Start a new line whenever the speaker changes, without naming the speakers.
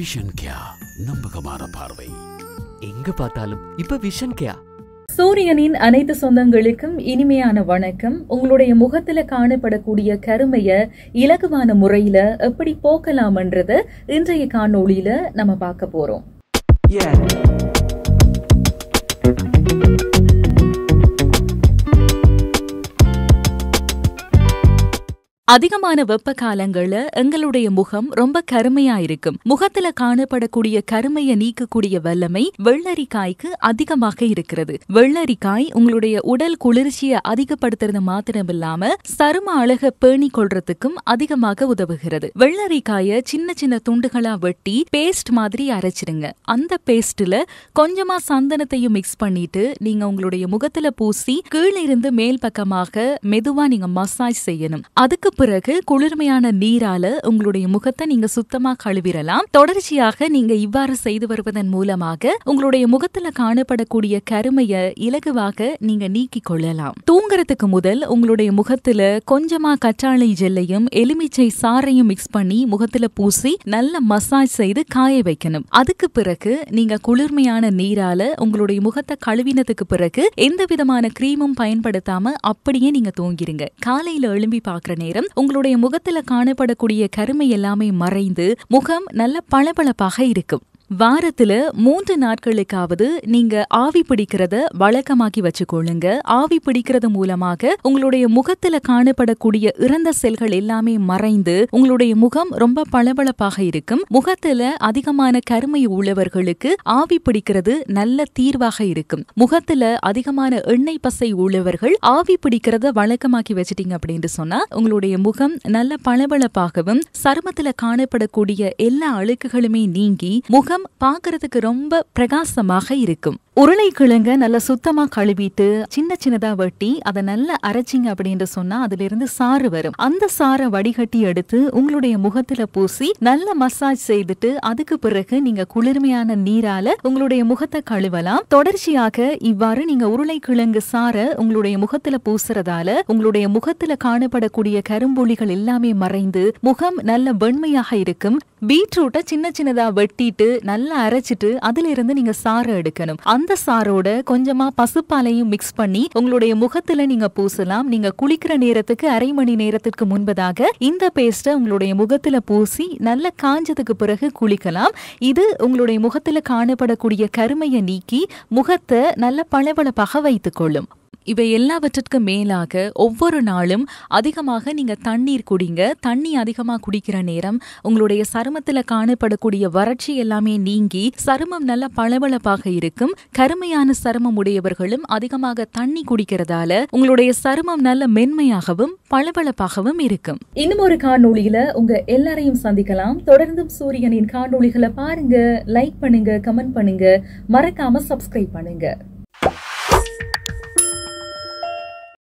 vision கியா நம்பகமான பார்வை எங்க பார்த்தாலும் இப்ப விஷன் கியா சூரியனின் அனைத்து சொந்தங்களுக்கும் இனிமையான வணக்கம் உங்களுடைய முகத்துல காணப்படக்கூடிய கருமைய இலகுவான முறையில எப்படி போக்கலாம்ன்றத இன்றைய காணொளியில நம்ம பார்க்க போறோம் அதிகமான வெப்ப காலங்கள்ல எங்களுடைய முகம் ரொம்ப கருமையா இருக்கும் முகத்துல காணப்படக்கூடிய கருமையை நீக்கக்கூடிய வல்லமை வெள்ளரிக்காய்க்கு அதிகமாக இருக்கிறது வெள்ளரிக்காய் உங்களுடைய உடல் குளிர்ச்சியை அதிகப்படுத்துறது மாத்திரம் இல்லாம சரும அழக பேணி கொள்றதுக்கும் அதிகமாக உதவுகிறது வெள்ளரிக்காய சின்ன சின்ன துண்டுகளா வெட்டி பேஸ்ட் மாதிரி அரைச்சிருங்க அந்த பேஸ்ட்ல கொஞ்சமா சந்தனத்தையும் மிக்ஸ் பண்ணிட்டு நீங்க உங்களுடைய முகத்துல பூசி கீழிருந்து மேல் பக்கமாக மெதுவா நீங்க மசாஜ் செய்யணும் அதுக்கு பிறகு குளிர்மையான நீரால உங்களுடைய முகத்தை நீங்க சுத்தமா கழுவிடலாம் தொடர்ச்சியாக நீங்க இவ்வாறு செய்து வருவதன் மூலமாக உங்களுடைய முகத்துல காணப்படக்கூடிய கருமைய இலகுவாக நீங்க நீக்கிக் கொள்ளலாம் தூங்குறதுக்கு முதல் உங்களுடைய முகத்துல கொஞ்சமா கற்றாழை ஜெல்லையும் எலுமிச்சை சாறையும் மிக்ஸ் பண்ணி முகத்துல பூசி நல்ல மசாஜ் செய்து காய வைக்கணும் அதுக்கு பிறகு நீங்க குளிர்மையான நீரால உங்களுடைய முகத்தை கழுவினதுக்கு பிறகு எந்த விதமான கிரீமும் பயன்படுத்தாம அப்படியே நீங்க தூங்கிருங்க காலையில எழும்பி பாக்குற நேரம் உங்களுடைய முகத்துல காணப்படக்கூடிய கருமை எல்லாமே மறைந்து முகம் நல்ல பளபளப்பாக இருக்கும் வாரத்துல மூன்று நாட்களுக்காவது நீங்க ஆவி பிடிக்கிறத வழக்கமாக்கி வச்சுக்கொள்ளுங்க ஆவி பிடிக்கிறது மூலமாக உங்களுடைய முகத்துல காணப்படக்கூடிய இறந்த செல்கள் எல்லாமே மறைந்து உங்களுடைய முகம் ரொம்ப பளபளப்பாக இருக்கும் முகத்துல அதிகமான கருமை உள்ளவர்களுக்கு ஆவி பிடிக்கிறது நல்ல தீர்வாக இருக்கும் முகத்துல அதிகமான எண்ணெய் பசை உள்ளவர்கள் ஆவி பிடிக்கிறத வழக்கமாக்கி வச்சிட்டீங்க அப்படின்னு சொன்னா உங்களுடைய முகம் நல்ல பளபளப்பாகவும் சருமத்துல காணப்படக்கூடிய எல்லா அழுக்குகளுமே நீங்கி முகம் பார்க்கறதுக்கு ரொம்ப பிரகாசமாக இருக்கும் உருளைக்கிழங்க நல்லா சுத்தமா கழுவிட்டு சின்ன சின்னதா வெட்டி அதை நல்லா அரைச்சிங்க அப்படின்னு அதுல இருந்து சாறு வரும் அந்த சாரை வடிகட்டி எடுத்து உங்களுடைய முகத்துல பூசி நல்ல மசாஜ் செய்துட்டு அதுக்கு பிறகு நீங்க குளிர்மையான நீரால உங்களுடைய முகத்தை கழுவலாம் தொடர்ச்சியாக இவ்வாறு நீங்க உருளைக்கிழங்கு சாரை உங்களுடைய முகத்துல பூசுறதால உங்களுடைய முகத்துல காணப்படக்கூடிய கரும்புலிகள் எல்லாமே மறைந்து முகம் நல்ல வெண்மையாக இருக்கும் பீட்ரூட்டை சின்ன சின்னதா வெட்டிட்டு நல்லா அரைச்சிட்டு இருந்து நீங்க சாறு எடுக்கணும் அந்த சாரோட கொஞ்சமா பசுப்பாலையும் மிக்ஸ் பண்ணி உங்களுடைய முகத்துல நீங்க பூசலாம் நீங்க குளிக்கிற நேரத்துக்கு அரை மணி நேரத்துக்கு முன்பதாக இந்த பேஸ்ட உங்களுடைய முகத்துல பூசி நல்ல காஞ்சதுக்கு பிறகு குளிக்கலாம் இது உங்களுடைய முகத்துல காணப்படக்கூடிய கருமையை நீக்கி முகத்தை நல்ல பளபளப்பாக வைத்துக் கொள்ளும் இவை எல்லாவற்றிற்கும் மேலாக ஒவ்வொரு நாளும் அதிகமாக நீங்க தண்ணீர் குடிங்க தண்ணி அதிகமாக குடிக்கிற நேரம் உங்களுடைய சருமத்தில் காணப்படக்கூடிய வறட்சி எல்லாமே நீங்கி சருமம் நல்ல பளபளப்பாக இருக்கும் கருமையான சருமம் உடையவர்களும் அதிகமாக தண்ணி குடிக்கிறதால உங்களுடைய சருமம் நல்ல மென்மையாகவும் பளபளப்பாகவும் இருக்கும் இன்னும் ஒரு காணொளியில உங்க எல்லாரையும் சந்திக்கலாம் தொடர்ந்தும் சூரியனின் காணொளிகளை பாருங்க லைக் பண்ணுங்க கமெண்ட் பண்ணுங்க மறக்காம சப்ஸ்கிரைப் பண்ணுங்க